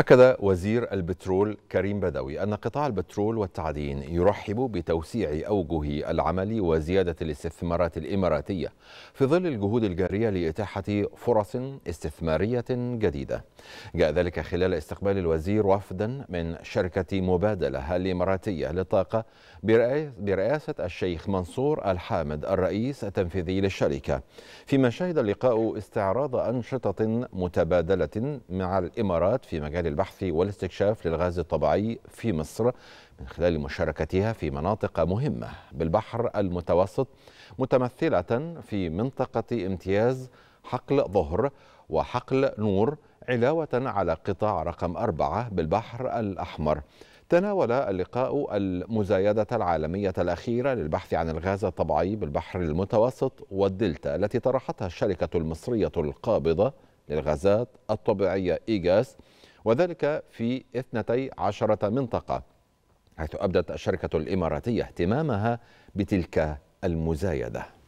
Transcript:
أكد وزير البترول كريم بدوي أن قطاع البترول والتعدين يرحب بتوسيع أوجه العمل وزيادة الاستثمارات الإماراتية في ظل الجهود الجارية لإتاحة فرص استثمارية جديدة جاء ذلك خلال استقبال الوزير وفدا من شركة مبادلة الإماراتية للطاقة برئاسة الشيخ منصور الحامد الرئيس التنفيذي للشركة فيما شهد اللقاء استعراض أنشطة متبادلة مع الإمارات في مجال للبحث والاستكشاف للغاز الطبيعي في مصر من خلال مشاركتها في مناطق مهمة بالبحر المتوسط متمثلة في منطقة امتياز حقل ظهر وحقل نور علاوة على قطاع رقم أربعة بالبحر الأحمر تناول اللقاء المزايدة العالمية الأخيرة للبحث عن الغاز الطبيعي بالبحر المتوسط والدلتا التي طرحتها الشركة المصرية القابضة للغازات الطبيعية إيجاس وذلك في 12 منطقة حيث أبدت الشركة الإماراتية اهتمامها بتلك المزايدة